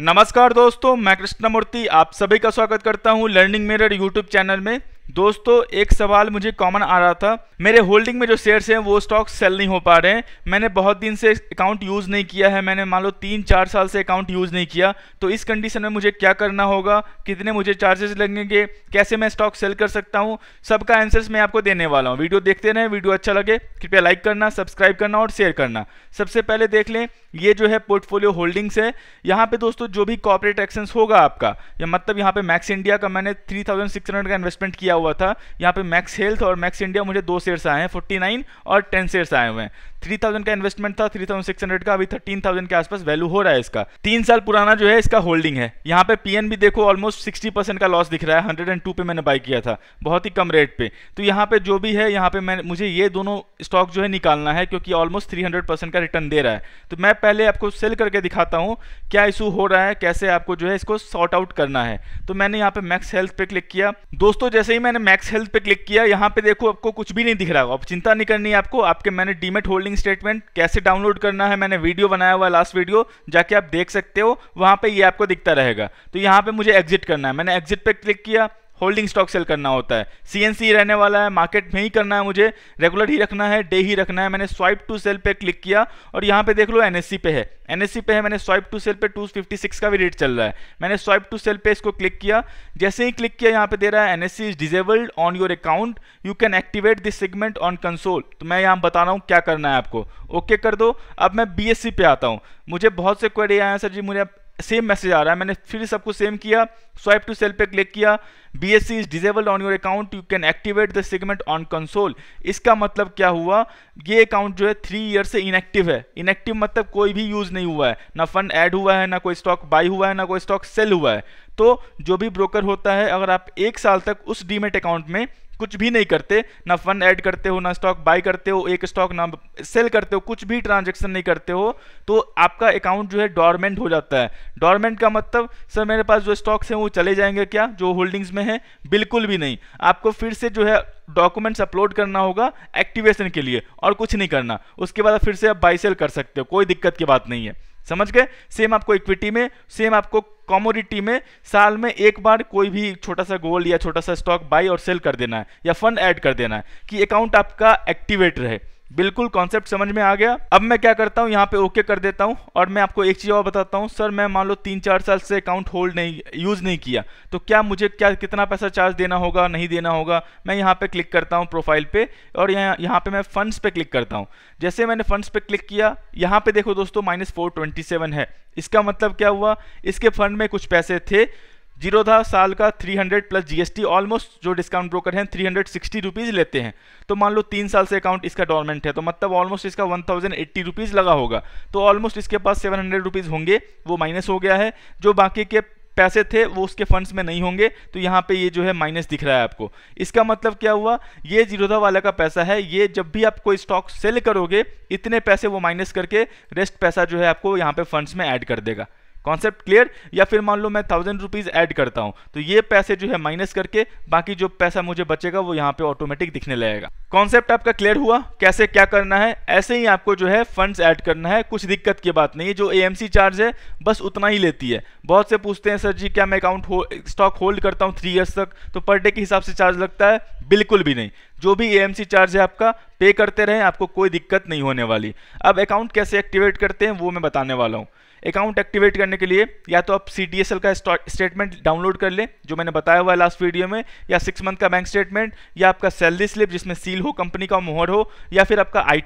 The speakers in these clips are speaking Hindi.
नमस्कार दोस्तों मैं कृष्णमूर्ति आप सभी का स्वागत करता हूं लर्निंग मेरर यूट्यूब चैनल में दोस्तों एक सवाल मुझे कॉमन आ रहा था मेरे होल्डिंग में जो शेयर्स हैं वो स्टॉक सेल नहीं हो पा रहे हैं मैंने बहुत दिन से अकाउंट यूज़ नहीं किया है मैंने मान लो तीन चार साल से अकाउंट यूज़ नहीं किया तो इस कंडीशन में मुझे क्या करना होगा कितने मुझे चार्जेस लगेंगे कैसे मैं स्टॉक सेल कर सकता हूँ सबका आंसर्स मैं आपको देने वाला हूँ वीडियो देखते रहें वीडियो अच्छा लगे कृपया लाइक करना सब्सक्राइब करना और शेयर करना सबसे पहले देख लें ये जो है पोर्टफोलियो होल्डिंग्स है यहाँ पे दोस्तों जो भी कॉपरेट एक्शन होगा आपका या मतलब यहाँ पे मैक्स इंडिया का मैंने थ्री का इन्वेस्टमेंट किया किया हुआ था यहाँ पे मैक्स हेल्थ और मैक्स इंडिया मुझे दो शेयर्स आए हैं फोर्टी नाइन और टेन शेयर्स आए हुए हैं थ्री थाउजेंड का इन्वेस्टमेंट था थ्री थाउजेंड सिक्स हंड्रेड का अभी थर्टीन थाउजेंड के आसपास वैल्यू हो रहा है इसका तीन साल पुराना जो है इसका होल्डिंग है यहाँ पे पीएनबी देखो ऑलमोस्ट सिक्सटी परसेंट का लॉस दिख रहा है हंड्रेड एंड टू पे मैंने बाय किया था बहुत ही कम रेट पे तो यहाँ पे जो भी है यहाँ पे मैं मुझे ये दोनों स्टॉक जो है निकालना है क्योंकि ऑलमोस्ट थ्री हंड्रेड परसेंट का रिटर्न दे रहा है तो मैं पहले आपको सेल करके दिखाता हूँ क्या इशू हो रहा है कैसे आपको जो है इसको सॉर्ट आउट करना है तो मैंने यहाँ पे मैक्स हेल्थ पे क्लिक किया दोस्तों जैसे ही मैंने मैक्स हेल्थ पे क्लिक किया यहाँ पे देखो आपको कुछ भी नहीं दिख रहा होगा चिंता नहीं करनी है आपको आपके मैंने डीमेट होल्डिंग स्टेटमेंट कैसे डाउनलोड करना है मैंने वीडियो बनाया हुआ लास्ट वीडियो जाके आप देख सकते हो वहाँ पर ये आपको दिखता रहेगा तो यहाँ पे मुझे एग्जिट करना है मैंने एग्जिट पर क्लिक किया होल्डिंग स्टॉक सेल करना होता है सीएनसी रहने वाला है मार्केट में ही करना है मुझे रेगुलर ही रखना है डे ही रखना है मैंने स्वाइप टू सेल पे क्लिक किया और यहाँ पे देख लो एनएससी पे है एनएससी पे है मैंने स्वाइप टू सेल पे 256 का भी रेट चल रहा है मैंने स्वाइप टू सेल पे इसको क्लिक किया जैसे ही क्लिक किया यहाँ पे दे रहा है NSC is disabled on your account you can activate this segment on console तो मैं यहाँ बता रहा हूँ क्या करना है आपको ओके कर दो अब मैं बी पे आता हूँ मुझे बहुत से क्वेरी आए हैं सर जी मुझे सेम मैसेज आ रहा है मैंने फिर सब कुछ सेम किया स्वाइप टू सेल पे क्लिक किया B S C is disabled on your account you can activate the segment on console इसका मतलब क्या हुआ ये अकाउंट जो है थ्री ईयर से इनएक्टिव है इनएक्टिव मतलब कोई भी यूज नहीं हुआ है ना फंड ऐड हुआ है ना कोई स्टॉक बाई हुआ है ना कोई स्टॉक सेल हुआ है तो जो भी ब्रोकर होता है अगर आप एक साल तक उस डीमेट अकाउंट में कुछ भी नहीं करते ना फंड ऐड करते हो ना स्टॉक बाय करते हो एक स्टॉक ना सेल करते हो कुछ भी ट्रांजैक्शन नहीं करते हो तो आपका अकाउंट जो है डॉर्मेंट हो जाता है डॉर्मेंट का मतलब सर मेरे पास जो स्टॉक्स हैं वो चले जाएंगे क्या जो होल्डिंग्स में है बिल्कुल भी नहीं आपको फिर से जो है डॉक्यूमेंट्स अपलोड करना होगा एक्टिवेशन के लिए और कुछ नहीं करना उसके बाद फिर से आप बाई सेल कर सकते हो कोई दिक्कत की बात नहीं है समझ गए सेम आपको इक्विटी में सेम आपको कॉमोडिटी में साल में एक बार कोई भी छोटा सा गोल्ड या छोटा सा स्टॉक बाई और सेल कर देना है या फंड ऐड कर देना है कि अकाउंट आपका एक्टिवेट रहे बिल्कुल कॉन्सेप्ट समझ में आ गया अब मैं क्या करता हूँ यहाँ पे ओके कर देता हूँ और मैं आपको एक चीज़ और बताता हूँ सर मैं मान लो तीन चार साल से अकाउंट होल्ड नहीं यूज़ नहीं किया तो क्या मुझे क्या कितना पैसा चार्ज देना होगा नहीं देना होगा मैं यहाँ पे क्लिक करता हूँ प्रोफाइल पे और यहाँ यहाँ पे मैं फंड्स पे क्लिक करता हूँ जैसे मैंने फंड्स पे क्लिक किया यहाँ पे देखो दोस्तों माइनस है इसका मतलब क्या हुआ इसके फंड में कुछ पैसे थे जीरो था साल का 300 प्लस जीएसटी ऑलमोस्ट जो डिस्काउंट ब्रोकर हैं 360 रुपीस लेते हैं तो मान लो तीन साल से अकाउंट इसका डॉर्मेंट है तो मतलब ऑलमोस्ट इसका 1080 रुपीस लगा होगा तो ऑलमोस्ट इसके पास 700 रुपीस होंगे वो माइनस हो गया है जो बाकी के पैसे थे वो उसके फंड्स में नहीं होंगे तो यहाँ पे ये जो है माइनस दिख रहा है आपको इसका मतलब क्या हुआ ये जीरोधा वाला का पैसा है ये जब भी आप कोई स्टॉक सेल करोगे इतने पैसे वो माइनस करके रेस्ट पैसा जो है आपको यहाँ पे फंड्स में ऐड कर देगा कॉन्सेप्ट क्लियर या फिर मान लो मैं थाउजेंड रुपीज़ ऐड करता हूं तो ये पैसे जो है माइनस करके बाकी जो पैसा मुझे बचेगा वो यहाँ पे ऑटोमेटिक दिखने लगेगा कॉन्सेप्ट आपका क्लियर हुआ कैसे क्या करना है ऐसे ही आपको जो है फंड्स ऐड करना है कुछ दिक्कत की बात नहीं है जो एएमसी चार्ज है बस उतना ही लेती है बहुत से पूछते हैं सर जी क्या मैं अकाउंट हो स्टॉक होल्ड करता हूँ थ्री ईयर्स तक तो पर डे के हिसाब से चार्ज लगता है बिल्कुल भी नहीं जो भी एएमसी चार्ज है आपका पे करते रहें आपको कोई दिक्कत नहीं होने वाली अब अकाउंट कैसे एक्टिवेट करते हैं वो मैं बताने वाला हूँ अकाउंट एक्टिवेट करने के लिए या तो आप सी का स्टेटमेंट डाउनलोड कर लें जो मैंने बताया हुआ है लास्ट वीडियो में या सिक्स मंथ का बैंक स्टेटमेंट या आपका सैलरी स्लिप जिसमें सील हो कंपनी का मोहर हो या फिर आपका आई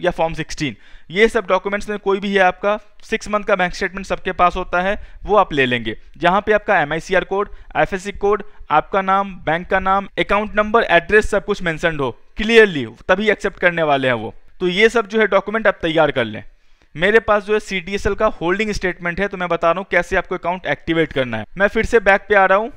या फॉर्म सिक्सटीन ये सब डॉक्यूमेंट्स में कोई भी है आपका सिक्स मंथ का बैंक स्टेटमेंट सबके पास होता है वो आप ले लेंगे जहाँ पे आपका एम कोड एफ कोड आपका नाम बैंक का नाम अकाउंट नंबर एड्रेस सब कुछ मैंसनड हो क्लियरली तभी एक्सेप्ट करने वाले हैं वो तो ये सब जो है डॉक्यूमेंट आप तैयार कर लें मेरे पास जो है सी का होल्डिंग स्टेटमेंट है तो मैं बता रहा हूँ कैसे आपको अकाउंट एक्टिवेट करना है मैं फिर से बैक पे आ रहा हूँ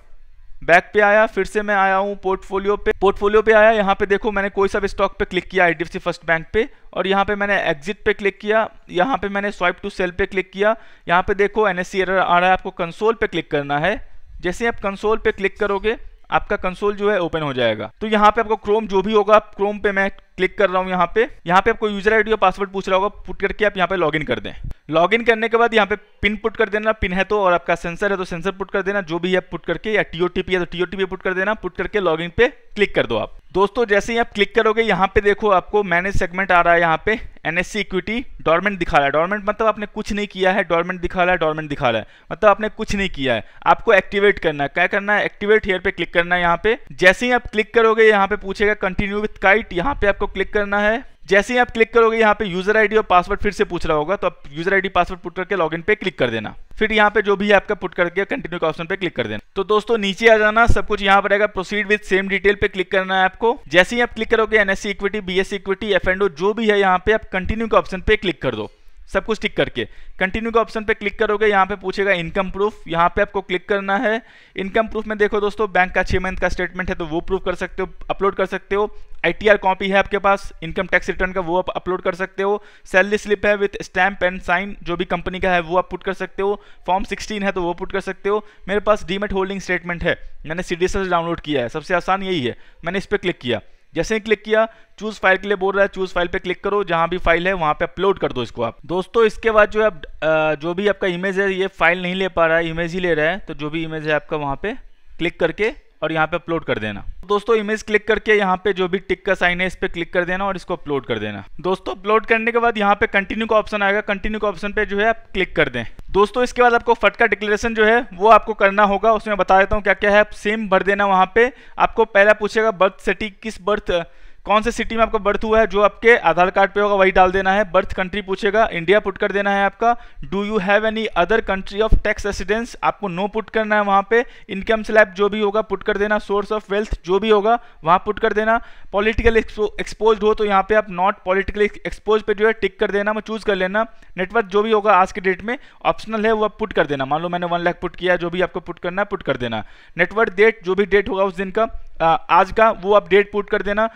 बैक पे आया फिर से मैं आया हूँ पोर्टफोलियो पे पोर्टफोलियो पे आया यहाँ पे देखो मैंने कोई सा भी स्टॉक पे क्लिक किया आई फर्स्ट बैंक पे और यहाँ पे मैंने एग्जिट पे क्लिक किया यहाँ पे मैंने स्वाइप टू सेल पे क्लिक किया यहाँ पे देखो एन एस e आ रहा है आपको कंसोल पे क्लिक करना है जैसे आप कंसोल पे क्लिक करोगे आपका कंसोल जो है ओपन हो जाएगा तो यहाँ पे आपको क्रोम जो भी होगा क्रोम पे मैं क्लिक कर रहा हूँ यहाँ पे यहाँ पे आपको यूजर आईडी और पासवर्ड पूछ रहा होगा पुट करके आप यहाँ पे लॉगिन कर दें लॉगिन करने के बाद यहाँ पे पिन पुट कर देना पिन है तो और आपका सेंसर है तो सेंसर पुट कर देना जो भी है पुट करके या टी ओ टी पी है तो T O T P put कर देना पुट करके लॉगिन पे क्लिक कर दो आप दोस्तों जैसे ही आप क्लिक करोगे यहाँ पे देखो आपको मैनेज सेगमेंट आ रहा है यहाँ पे N S C equity dormant दिखा रहा है डॉर्मेंट मतलब आपने कुछ नहीं किया है डॉर्मेंट दिखा रहा है डॉर्मेंट दिखा रहा है मतलब आपने कुछ नहीं किया है आपको एक्टिवेट करना है क्या करना है एक्टिवेट हेयर पे क्लिक करना है यहाँ पे जैसे ही आप क्लिक करोगे यहाँ पे पूछेगा कंटिन्यू विथ काइट यहाँ पे आपको आपको क्लिक करना है जैसे ही आप क्लिक करोगे यहाँ पे यूजर आईडी और पासवर्ड फिर से पूछ रहा होगा तो आप यूजर आईडी पासवर्ड पुट करके लॉगिन पे क्लिक कर देना फिर यहाँ पे जो भी आपका पुट करके कंटिन्यू का ऑप्शन पे क्लिक कर देना तो दोस्तों नीचे आ जाना सब कुछ यहाँ पर रहेगा प्रोसीड विद सेम डिटेल पे क्लिक करना है आपको जैसे ही आप क्लिक करोगे NSC equity B equity F जो भी है यहाँ पे आप कंटिन्यू का ऑप्शन पे क्लिक कर दो सब कुछ टिक करके कंटिन्यू के ऑप्शन पे क्लिक करोगे यहाँ पे पूछेगा इनकम प्रूफ यहाँ पे आपको क्लिक करना है इनकम प्रूफ में देखो दोस्तों बैंक का छः मंथ का स्टेटमेंट है तो वो प्रूफ कर सकते हो अपलोड कर सकते हो आईटीआर कॉपी है आपके पास इनकम टैक्स रिटर्न का वो आप अपलोड कर सकते हो सैलरी स्लिप है विथ स्टैम्प एंड साइन जो भी कंपनी का है वो आप पुट कर सकते हो फॉर्म सिक्सटीन है तो वो पुट कर सकते हो मेरे पास डीमेट होल्डिंग स्टेटमेंट है मैंने सी डाउनलोड किया है सबसे आसान यही है मैंने इस पर क्लिक किया जैसे ही क्लिक किया चूज फाइल के लिए बोल रहा है चूज फाइल पे क्लिक करो जहां भी फाइल है वहां पे अपलोड कर दो इसको आप दोस्तों इसके बाद जो आप जो भी आपका इमेज है ये फाइल नहीं ले पा रहा है इमेज ही ले रहा है तो जो भी इमेज है आपका वहां पे क्लिक करके और यहाँ पे अपलोड कर देना तो दोस्तों इमेज क्लिक करके यहाँ पे जो भी टिक का साइन है इस पर क्लिक कर देना और इसको अपलोड कर देना दोस्तों अपलोड करने के बाद यहाँ पे कंटिन्यू का ऑप्शन आएगा कंटिन्यू का ऑप्शन पे जो है आप क्लिक कर दें दोस्तों इसके बाद आपको फटका डिक्लेरेशन जो है वो आपको करना होगा उसमें बता देता हूँ क्या क्या है आप सेम भर देना वहाँ पे आपको पहला पूछेगा बर्थ सिटी किस बर्थ कौन से सिटी में आपका बर्थ हुआ है जो आपके आधार कार्ड पे होगा वही डाल देना है बर्थ कंट्री पूछेगा इंडिया पुट कर देना है आपका do you have any other country of tax residence आपको नो पुट करना है वहाँ पे इनकम स्लैब जो भी होगा पुट कर देना सोर्स ऑफ वेल्थ जो भी होगा वहाँ पुट कर देना पॉलिटिकल एक्सपोज हो तो यहाँ पे आप नॉट पॉलिटिकली एक्सपोज पे जो है टिक कर देना चूज कर लेना नेटवर्क जो भी होगा आज के डेट में ऑप्शनल है वो आप पुट कर देना मान लो मैंने वन लाख पुट किया जो भी आपको पुट करना है पुट कर देना नेटवर्क डेट जो भी डेट होगा उस दिन का आज का वो आप डेट पुट कर देना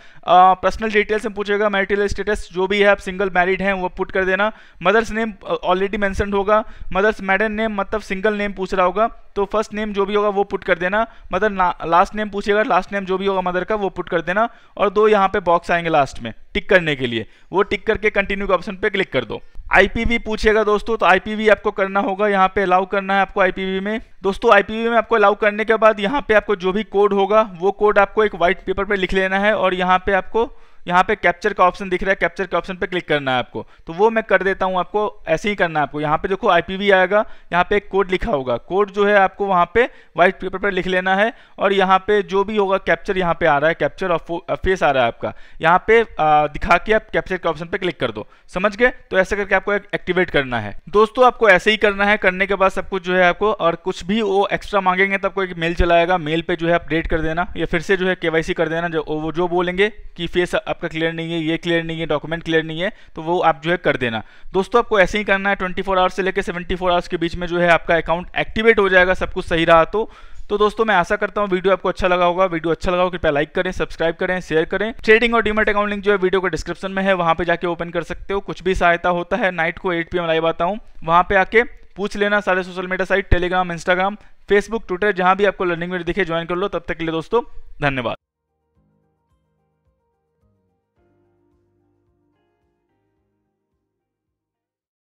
पर्सनल डिटेल्स में पूछेगा मैरिटल स्टेटस जो भी है आप सिंगल मैरिड हैं वो पुट कर देना मदर्स नेम ऑलरेडी मैंसन होगा मदर्स मैडन नेम मतलब सिंगल नेम पूछ रहा होगा तो फर्स्ट नेम जो भी होगा वो पुट कर देना मदर लास्ट नेम पूछेगा लास्ट नेम जो भी होगा मदर का वो पुट कर देना और दो यहाँ पे बॉक्स आएंगे लास्ट में टिक करने के लिए वो टिक करके कंटिन्यू के ऑप्शन पर क्लिक कर दो आईपीवी पूछेगा दोस्तों तो आईपीवी आपको करना होगा यहाँ पे अलाउ करना है आपको आईपीवी में दोस्तों आईपीवी में आपको अलाउ करने के बाद यहाँ पे आपको जो भी कोड होगा वो कोड आपको एक व्हाइट पेपर पे लिख लेना है और यहाँ पे आपको यहाँ पे कैप्चर का ऑप्शन दिख रहा है कैप्चर के ऑप्शन पे क्लिक करना है आपको तो वो मैं कर देता हूँ आपको ऐसे ही करना है आपको यहाँ पे देखो आईपीवी आएगा यहाँ पे एक कोड लिखा होगा कोड जो है आपको वहाँ पे वाइट पेपर पर लिख लेना है और यहाँ पे जो भी होगा कैप्चर यहाँ पे आ रहा है कैप्चर ऑफ फेस आ रहा है आपका यहाँ पे आ, दिखा के आप कैप्चर के ऑप्शन पर क्लिक कर दो समझ गए तो ऐसे करके आपको एक्टिवेट करना है दोस्तों आपको ऐसे ही करना है करने के बाद सब कुछ जो है आपको और कुछ भी वो एक्स्ट्रा मांगेंगे तो आपको एक मेल चलाएगा मेल पे जो है अपडेट कर देना या फिर से जो है के कर देना जो वो जो बोलेंगे कि फेस आपका क्लियर नहीं है ये क्लियर नहीं है डॉक्यूमेंट क्लियर नहीं है तो वो आप जो है कर देना दोस्तों आपको ऐसे ही करना है ट्वेंटी फोर आवर्स से लेकर सेवेंटी फोर आवर्स के बीच में जो है आपका अकाउंट एक्टिवेट हो जाएगा सब कुछ सही रहा तो तो दोस्तों मैं आशा करता हूं वीडियो आपको अच्छा लगा होगा वीडियो अच्छा लगा हो कृपया लाइक करें सब्सक्राइब करें शेयर करें ट्रेडिंग और डीमेट अकाउंट लिंक जो है वीडियो के डिस्क्रिप्शन में है वहां पे जाके ओपन कर सकते हो कुछ भी सहायता होता है नाइट को 8 पीएम लाइव आता हूँ वहां पे आके पूछ लेना सारे social media site Telegram Instagram Facebook Twitter जहां भी आपको लर्निंग में दिखे ज्वाइन कर लो तब तक के लिए दोस्तों धन्यवाद